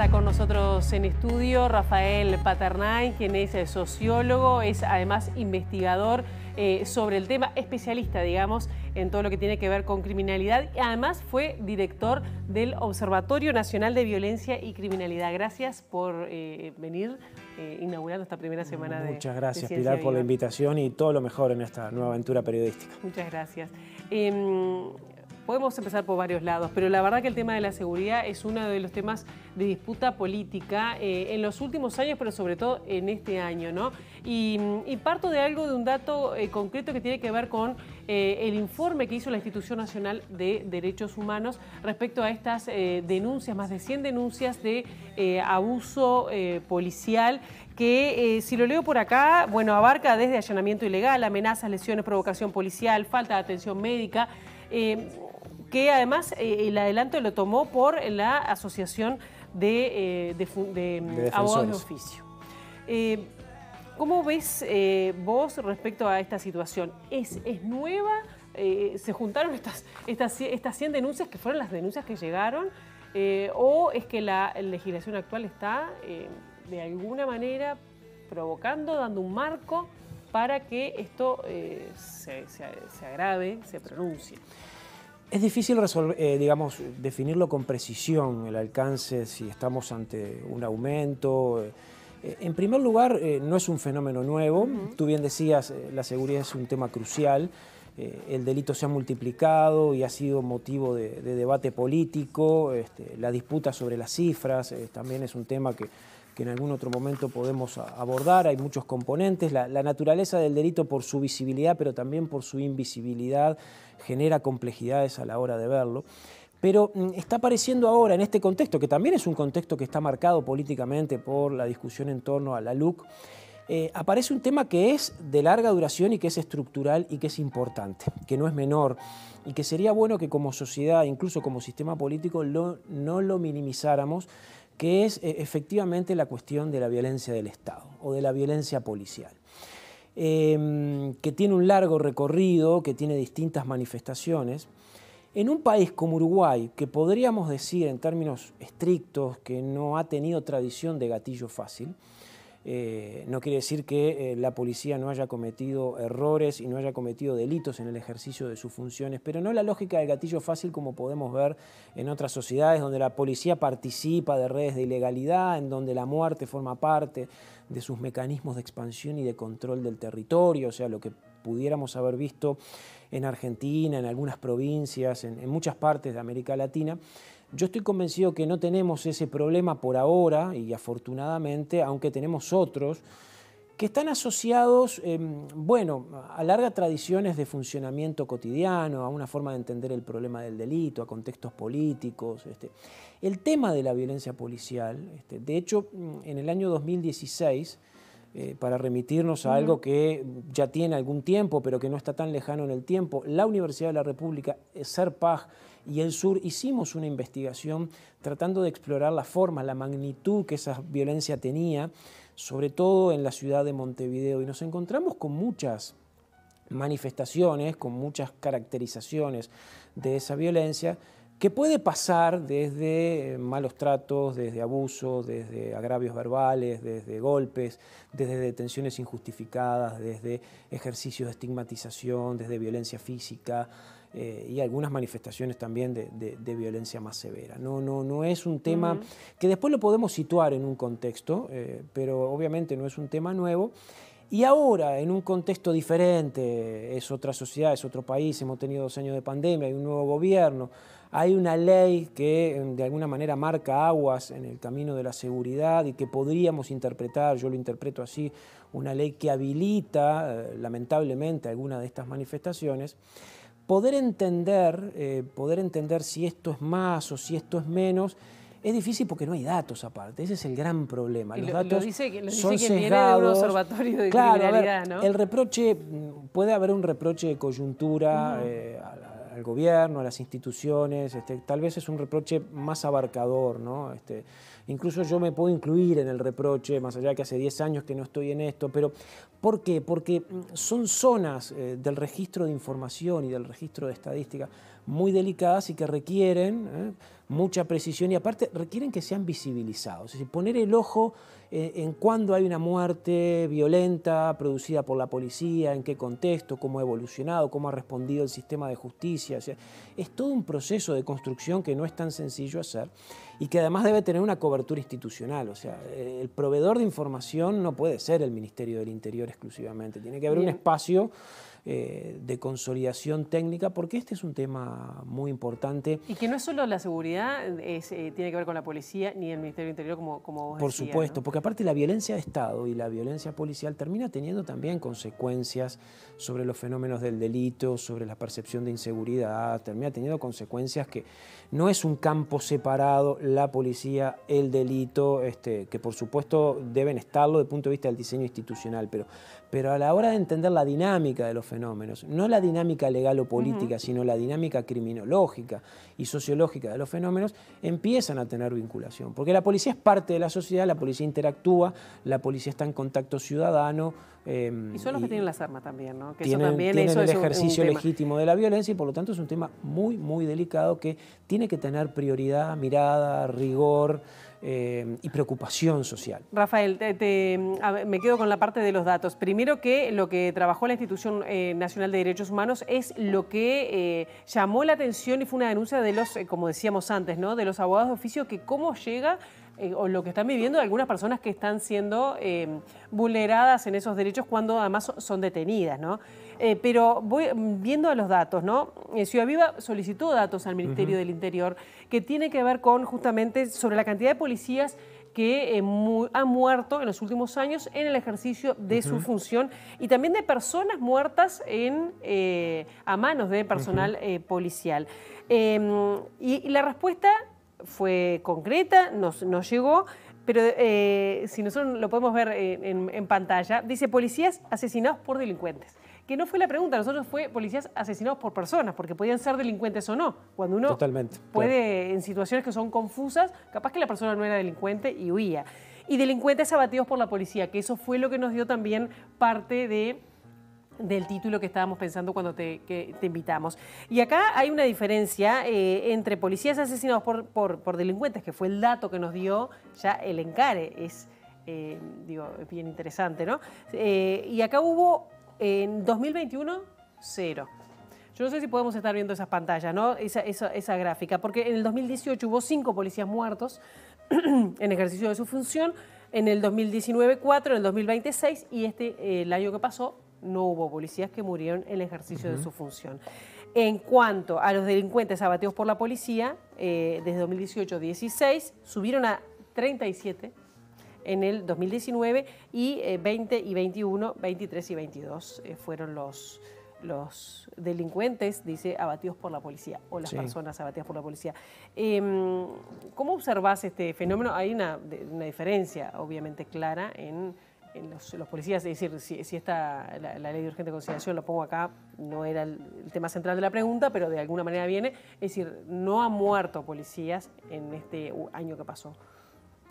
Está con nosotros en estudio Rafael Paternay, quien es sociólogo, es además investigador eh, sobre el tema, especialista, digamos, en todo lo que tiene que ver con criminalidad. Y además fue director del Observatorio Nacional de Violencia y Criminalidad. Gracias por eh, venir eh, inaugurando esta primera semana Muchas de. Muchas gracias, Pilar, por la invitación y todo lo mejor en esta nueva aventura periodística. Muchas gracias. Em, podemos empezar por varios lados, pero la verdad que el tema de la seguridad es uno de los temas de disputa política eh, en los últimos años, pero sobre todo en este año, ¿no? Y, parto de algo, de un dato eh, concreto que tiene que ver con eh, el informe que hizo la Institución Nacional de Derechos Humanos respecto a estas denuncias, más de 100 denuncias de abuso policial que si lo leo por acá, bueno, abarca desde allanamiento ilegal, amenazas, lesiones, provocación policial, falta de atención médica que además eh, el adelanto lo tomó por la Asociación de, eh, mm, de, Abogados de Oficio. Eh, ¿Cómo ves vos respecto a esta situación? ¿Es, es nueva? ¿Se juntaron estas, estas, estas 100 denuncias que fueron las denuncias que llegaron? ¿O es que la legislación actual está de alguna manera provocando, dando un marco para que esto se, se agrave, se pronuncie? Es difícil eh, digamos, definirlo con precisión, el alcance, si estamos ante un aumento. Eh, en primer lugar, eh, no es un fenómeno nuevo. Tú bien decías, la seguridad es un tema crucial. el delito se ha multiplicado y ha sido motivo de, debate político. Este, la disputa sobre las cifras también es un tema que que en algún otro momento podemos abordar, hay muchos componentes. La, naturaleza del delito por su visibilidad, pero también por su invisibilidad, genera complejidades a la hora de verlo. Pero mm, está apareciendo ahora en este contexto, que también es un contexto que está marcado políticamente por la discusión en torno a la LUC, eh, aparece un tema que es de larga duración y que es estructural y que es importante, que no es menor y que sería bueno que como sociedad, incluso como sistema político, no lo minimizáramos, que es eh, efectivamente la cuestión de la violencia del Estado o de la violencia policial. Em, que tiene un largo recorrido, que tiene distintas manifestaciones. En un país como Uruguay, que podríamos decir en términos estrictos que no ha tenido tradición de gatillo fácil, eh, no quiere decir que eh, la policía no haya cometido errores y no haya cometido delitos en el ejercicio de sus funciones, pero no la lógica del gatillo fácil como podemos ver en otras sociedades donde la policía participa de redes de ilegalidad, en donde la muerte forma parte de sus mecanismos de expansión y de control del territorio, o sea, lo que pudiéramos haber visto en Argentina, en algunas provincias, en, en muchas partes de América Latina. Yo estoy convencido que no tenemos ese problema por ahora y afortunadamente, aunque tenemos otros, que están asociados, em, bueno, a largas tradiciones de funcionamiento cotidiano, a una forma de entender el problema del delito, a contextos políticos. Este, el tema de la violencia policial, este, de hecho, en el año 2016, eh, para remitirnos a algo que ya tiene algún tiempo, pero que no está tan lejano en el tiempo, la Universidad de la República, eh, SERPAJ y el Sur hicimos una investigación tratando de explorar la forma, la magnitud que esa violencia tenía, sobre todo en la ciudad de Montevideo, y nos encontramos con muchas manifestaciones, con muchas caracterizaciones de esa violencia que puede pasar desde eh, malos tratos, desde abusos, desde agravios verbales, desde golpes, desde detenciones injustificadas, desde ejercicios de estigmatización, desde violencia física eh, y algunas manifestaciones también de, violencia más severa. No, no, no es un tema que después lo podemos situar en un contexto, eh, pero obviamente no es un tema nuevo. Y ahora, en un contexto diferente, es otra sociedad, es otro país, hemos tenido dos años de pandemia, hay un nuevo gobierno, hay una ley que em, de alguna manera marca aguas en el camino de la seguridad y que podríamos interpretar, yo lo interpreto así, una ley que habilita eh, lamentablemente alguna de estas manifestaciones. Poder entender, eh, poder entender si esto es más o si esto es menos, es difícil porque no hay datos aparte, ese es el gran problema. Los lo, datos dice, lo dice son quien viene de claro, criminalidad, ver, El reproche, mm, puede haber un reproche de coyuntura al gobierno, a las instituciones, este, tal vez es un reproche más abarcador, ¿no? Este, Incluso yo me puedo incluir en el reproche, más allá de que hace 10 años que no estoy en esto, pero ¿por qué? Porque mm, son zonas eh, del registro de información y del registro de estadística muy delicadas y que requieren eh, mucha precisión y aparte requieren que sean visibilizados. Es decir, poner el ojo eh, en cuándo hay una muerte violenta producida por la policía, en qué contexto, cómo ha evolucionado, cómo ha respondido el sistema de justicia. es todo un proceso de construcción que no es tan sencillo hacer y que además debe tener una cobertura institucional. O sea, el proveedor de información no puede ser el Ministerio del Interior exclusivamente, tiene que haber un espacio eh, de consolidación técnica, porque este es un tema muy importante. Y que no es solo la seguridad, eh, tiene que ver con la policía ni el Ministerio Interior, como, como Por supuesto, porque aparte la violencia de Estado y la violencia policial termina teniendo también consecuencias sobre los fenómenos del delito, sobre la percepción de inseguridad, termina teniendo consecuencias que no es un campo separado, la policía, el delito, este, que por supuesto deben estarlo desde el punto de vista del diseño institucional, pero pero a la hora de entender la dinámica de los fenómenos, no la dinámica legal o política, sino la dinámica criminológica y sociológica de los fenómenos, empiezan a tener vinculación. Porque la policía es parte de la sociedad, la policía interactúa, la policía está en contacto ciudadano. Em, y son los que tienen las armas también, ¿no? Que tienen, el ejercicio legítimo de la violencia y por lo tanto es un tema muy, muy delicado que tiene que tener prioridad, mirada, rigor. Eh, y preocupación social. Rafael, me quedo con la parte de los datos. Primero que lo que trabajó la Institución eh, Nacional de Derechos Humanos es lo que eh, llamó la atención y fue una denuncia de los, como decíamos antes, ¿no? de los abogados de oficio que cómo llega o lo que están viviendo algunas personas que están siendo vulneradas en esos derechos cuando además son detenidas. Eh, pero voy mm, viendo a los datos, ¿no? Eh, Ciudad Viva solicitó datos al Ministerio del Interior que tiene que ver con justamente sobre la cantidad de policías que eh, han muerto en los últimos años en el ejercicio de su función y también de personas muertas a manos de personal policial. Em, y, la respuesta fue concreta, nos, llegó pero si nosotros lo podemos ver en, pantalla, dice policías asesinados por delincuentes que no fue la pregunta, nosotros fue policías asesinados por personas, porque podían ser delincuentes o no. Cuando uno Totalmente, puede, en situaciones que son confusas, capaz que la persona no era delincuente y huía. Y delincuentes abatidos por la policía, que eso fue lo que nos dio también parte de del título que estábamos pensando cuando te, invitamos. Y acá hay una diferencia eh, entre policías asesinados por, por, delincuentes, que fue el dato que nos dio ya el encare, es eh, bien interesante, ¿no? Eh, y acá hubo en 2021, cero. Yo no sé si podemos estar viendo esas pantallas, ¿no? Esa, esa, esa gráfica, porque en el 2018 hubo cinco policías muertos en ejercicio de su función, en el 2019 cuatro, en el 2026 y este, el año que pasó, no hubo policías que murieron en ejercicio de su función. En cuanto a los delincuentes abatidos por la policía, eh, desde 2018 16, subieron a 37 en el 2019 y 20 eh, y 21, 23 y 22 eh, fueron los, los delincuentes, dice, abatidos por la policía, o las personas abatidas por la policía. Em, ¿Cómo observas este fenómeno? Hay una, diferencia, obviamente, clara en, los, policías, es decir, si, esta, la, ley de urgente consideración, lo pongo acá, no era el, el, tema central de la pregunta, pero de alguna manera viene, es decir, no ha muerto policías en este año que pasó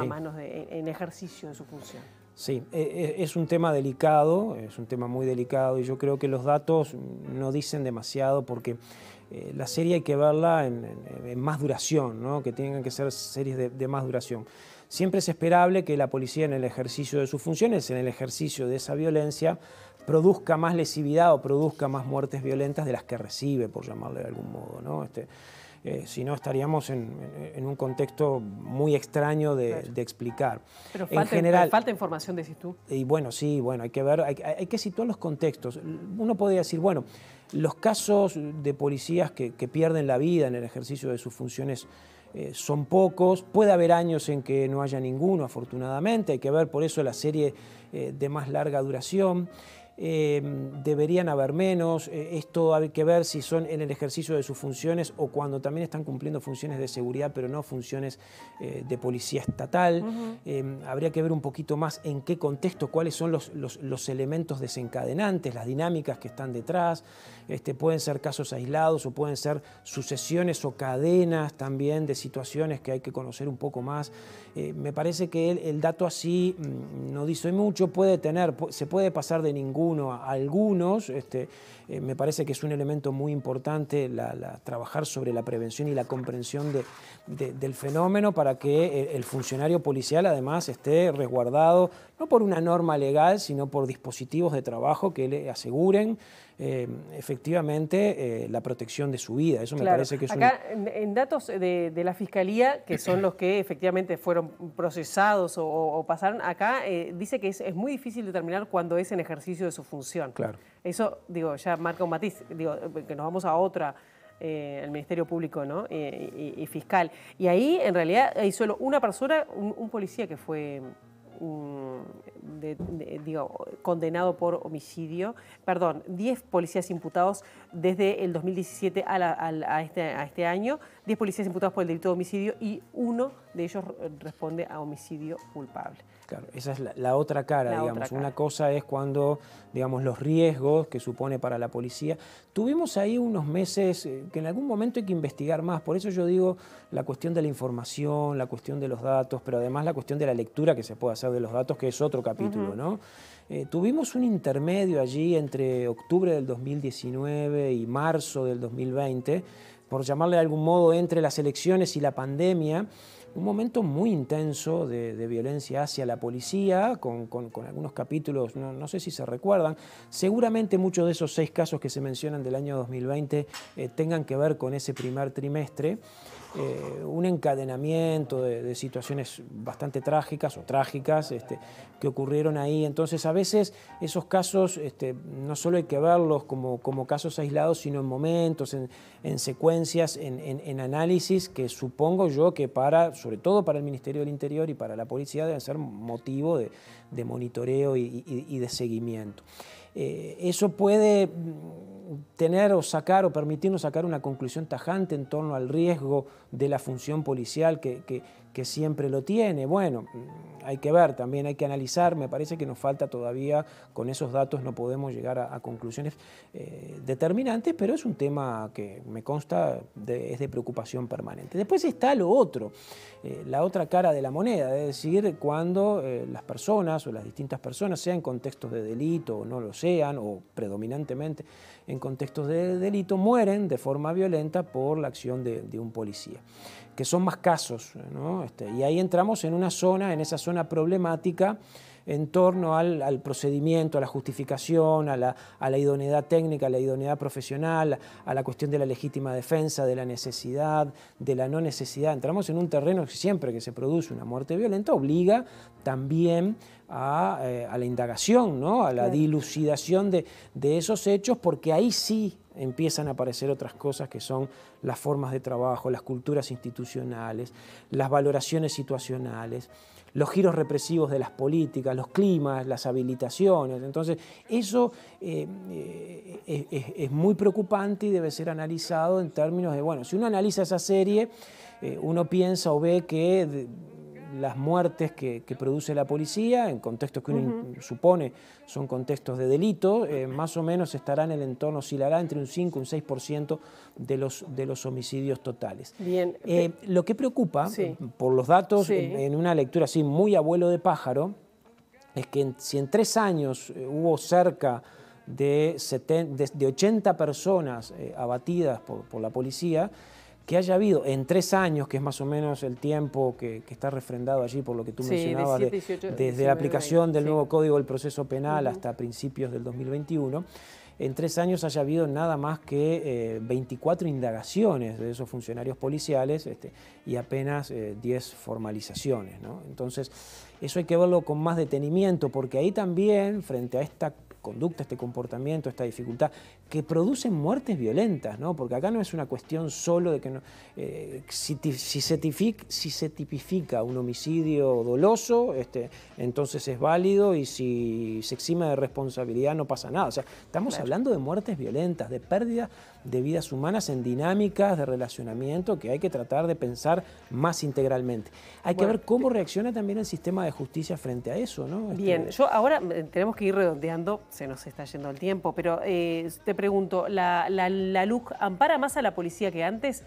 a manos de, en ejercicio de su función. Sí, e, e, es un tema delicado, es un tema muy delicado y yo creo que los datos no dicen demasiado porque eh, la serie hay que verla en, más duración, que tengan que ser series de, más duración. Siempre es esperable que la policía en el ejercicio de sus funciones, en el ejercicio de esa violencia, produzca más lesividad o produzca más muertes violentas de las que recibe, por llamarle de algún modo. ¿no? Este, eh, si no estaríamos en, un contexto muy extraño de, explicar. Pero en falta, general, falta información, decís tú. Y bueno, sí, bueno, hay que ver, hay, que situar los contextos. Uno podría decir, bueno, los casos de policías que, pierden la vida en el ejercicio de sus funciones eh, son pocos, puede haber años en que no haya ninguno, afortunadamente, hay que ver por eso la serie eh, de más larga duración. Em, deberían haber menos, eh, esto hay que ver si son en el ejercicio de sus funciones o cuando también están cumpliendo funciones de seguridad, pero no funciones eh, de policía estatal. Em, habría que ver un poquito más en qué contexto, cuáles son los, los, elementos desencadenantes, las dinámicas que están detrás. Este, pueden ser casos aislados o pueden ser sucesiones o cadenas también de situaciones que hay que conocer un poco más. Eh, me parece que el, dato así mm, no dice mucho, puede tener, se puede pasar de ninguno a algunos, este, eh, me parece que es un elemento muy importante la, trabajar sobre la prevención y la comprensión del fenómeno para que eh, el funcionario policial además esté resguardado, no por una norma legal, sino por dispositivos de trabajo que le aseguren eh, efectivamente eh, la protección de su vida. Eso me parece que es Acá, en datos de, la Fiscalía, que son los que efectivamente fueron procesados o, pasaron, acá eh, dice que es, muy difícil determinar cuándo es en ejercicio de su función. Claro. Eso, digo, ya marca un matiz, digo, que nos vamos a otra. el Ministerio Público Y, fiscal. Y ahí, en realidad, hay solo una persona, un, policía que fue mm, digo, condenado por homicidio, perdón, 10 policías imputados desde el 2017 este, a, este, año, 10 policías imputados por el delito de homicidio y uno de ellos responde a homicidio culpable. Claro, esa es la, otra cara, digamos. Una cosa es cuando, digamos, los riesgos que supone para la policía. Tuvimos ahí unos meses eh, que en algún momento hay que investigar más, por eso yo digo la cuestión de la información, la cuestión de los datos, pero además la cuestión de la lectura que se puede hacer de los datos, que es otro caso capítulo, eh, tuvimos un intermedio allí entre octubre del 2019 y marzo del 2020, por llamarle de algún modo entre las elecciones y la pandemia, un momento muy intenso de, violencia hacia la policía, con, algunos capítulos, no, sé si se recuerdan, seguramente muchos de esos seis casos que se mencionan del año 2020 eh, tengan que ver con ese primer trimestre. Eh, un encadenamiento de, situaciones bastante trágicas o trágicas este, que ocurrieron ahí. Entonces, a veces esos casos este, no solo hay que verlos como, casos aislados, sino en momentos, en, secuencias, en, análisis que supongo yo que para, sobre todo para el Ministerio del Interior y para la policía, deben ser motivo de, monitoreo y de seguimiento. Eh, eso puede mm, tener o sacar o permitirnos sacar una conclusión tajante en torno al riesgo de la función policial que, siempre lo tiene. Bueno, mm, hay que ver, también hay que analizar, me parece que nos falta todavía, con esos datos no podemos llegar a, conclusiones eh, determinantes, pero es un tema que me consta es de preocupación permanente. Después está lo otro, eh, la otra cara de la moneda, es decir, cuando las personas o las distintas personas, sea en contextos de delito o no lo sean o predominantemente en contextos de delito, mueren de forma violenta por la acción de, de un policía que son más casos. ¿no? Este, y ahí entramos en una zona, en esa zona problemática en torno al, procedimiento, a la justificación, a la, idoneidad técnica, a la idoneidad profesional, a la cuestión de la legítima defensa, de la necesidad, de la no necesidad. Entramos en un terreno que siempre que se produce una muerte violenta obliga también a, eh, la indagación, ¿no? a la dilucidación de esos hechos, porque ahí sí empiezan a aparecer otras cosas que son las formas de trabajo, las culturas institucionales, las valoraciones situacionales, los giros represivos de las políticas, los climas, las habilitaciones. Entonces, eso eh, eh, es, muy preocupante y debe ser analizado en términos de, bueno, si uno analiza esa serie, eh, uno piensa o ve que las muertes que, produce la policía, en contextos que uno supone son contextos de delito, eh, más o menos estará en el entorno, si hará entre un 5 y un 6% de los, de los homicidios totales. Bien. Eh, lo que preocupa, por los datos, en, una lectura así muy abuelo de pájaro, es que si en tres años eh, hubo cerca de, de, 80 personas abatidas por, por, la policía, que haya habido en tres años, que es más o menos el tiempo que, está refrendado allí por lo que tú mencionabas, desde la aplicación del nuevo Código del Proceso Penal hasta principios del 2021, en tres años haya habido nada más que 24 eh, indagaciones de esos funcionarios policiales este, y apenas 10 eh, formalizaciones. Entonces, eso hay que verlo con más detenimiento, porque ahí también, frente a esta conducta, este comportamiento, esta dificultad, que producen muertes violentas, ¿no? Porque acá no es una cuestión solo de que no, eh, si, se tipifica un homicidio doloso, este, entonces es válido y si se exime de responsabilidad no pasa nada. sea, estamos hablando de muertes violentas, de pérdidas de vidas humanas en dinámicas de relacionamiento que hay que tratar de pensar más integralmente. Hay que ver cómo reacciona también el sistema de justicia frente a eso, ¿no? Este, Bien, yo ahora eh, tenemos que ir redondeando, se nos está yendo el tiempo, pero eh, te pregunto, ¿la, luz ampara más a la policía que antes?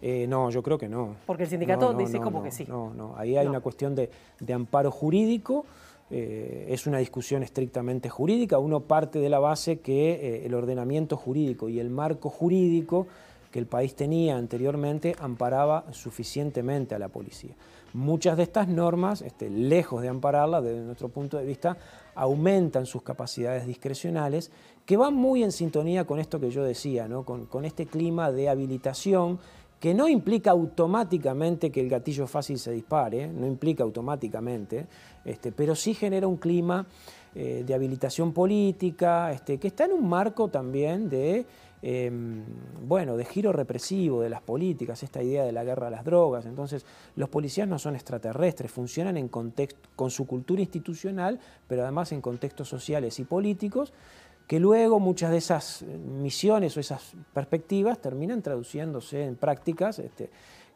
Eh, no, yo creo que no. Porque el sindicato dice como que sí. No, no, ahí hay una cuestión de, de amparo jurídico eh, es una discusión estrictamente jurídica. Uno parte de la base que eh, el ordenamiento jurídico y el marco jurídico que el país tenía anteriormente amparaba suficientemente a la policía. Muchas de estas normas, este, lejos de ampararlas desde nuestro punto de vista, aumentan sus capacidades discrecionales, que van muy en sintonía con esto que yo decía, con este clima de habilitación que no implica automáticamente que el gatillo fácil se dispare, no implica automáticamente, este, pero sí genera un clima eh, de habilitación política, este, que está en un marco también de, em, de giro represivo de las políticas, esta idea de la guerra a las drogas. Entonces, los policías no son extraterrestres, funcionan con su cultura institucional, pero además en contextos sociales y políticos que luego muchas de esas eh, misiones o esas perspectivas terminan traduciéndose en prácticas este,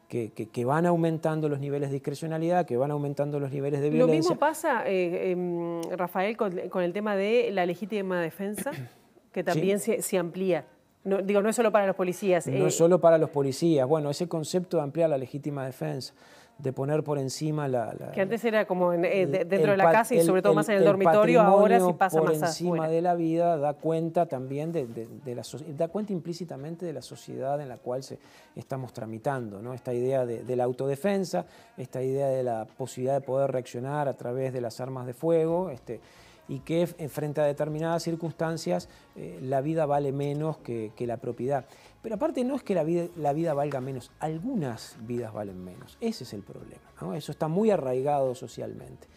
que, van aumentando los niveles de discrecionalidad, que van aumentando los niveles de violencia. Lo mismo pasa, eh, em, Rafael, con, el tema de la legítima defensa, que también se, amplía. digo, no es solo para los policías. No es eh, solo para los policías. Bueno, ese concepto de ampliar la legítima defensa, de poner por encima la... que antes era como eh, dentro de la casa y sobre todo más en el, dormitorio, ahora sí pasa por encima de la vida, da cuenta también de, la da cuenta implícitamente de la sociedad en la cual se estamos tramitando, ¿no? Esta idea de, de, la autodefensa, esta idea de la posibilidad de poder reaccionar a través de las armas de fuego, este, y que eh, frente a determinadas circunstancias eh, la vida vale menos que, la propiedad. Pero aparte no es que la vida, la vida, valga menos, algunas vidas valen menos. Ese es el problema. Eso está muy arraigado socialmente.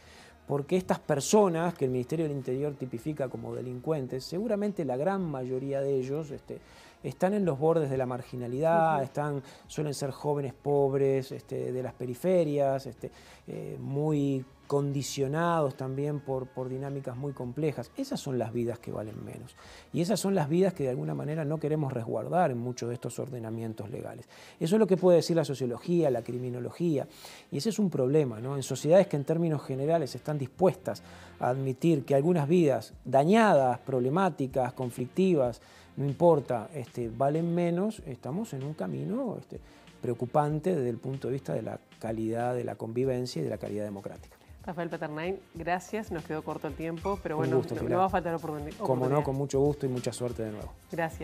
Porque estas personas que el Ministerio del Interior tipifica como delincuentes, seguramente la gran mayoría de ellos este, están en los bordes de la marginalidad, están, suelen ser jóvenes pobres este, de las periferias, este, eh, muy condicionados también por, dinámicas muy complejas. Esas son las vidas que valen menos. Y esas son las vidas que de alguna manera no queremos resguardar en muchos de estos ordenamientos legales. Eso es lo que puede decir la sociología, la criminología. Y ese es un problema, En sociedades que en términos generales están dispuestas a admitir que algunas vidas dañadas, problemáticas, conflictivas, no importa, este, valen menos, estamos en un camino este, preocupante desde el punto de vista de la calidad de la convivencia y de la calidad democrática. Rafael Paternain, gracias. Nos quedó corto el tiempo, pero bueno, no, va a faltar oportunidad. Como no, con mucho gusto y mucha suerte de nuevo. Gracias.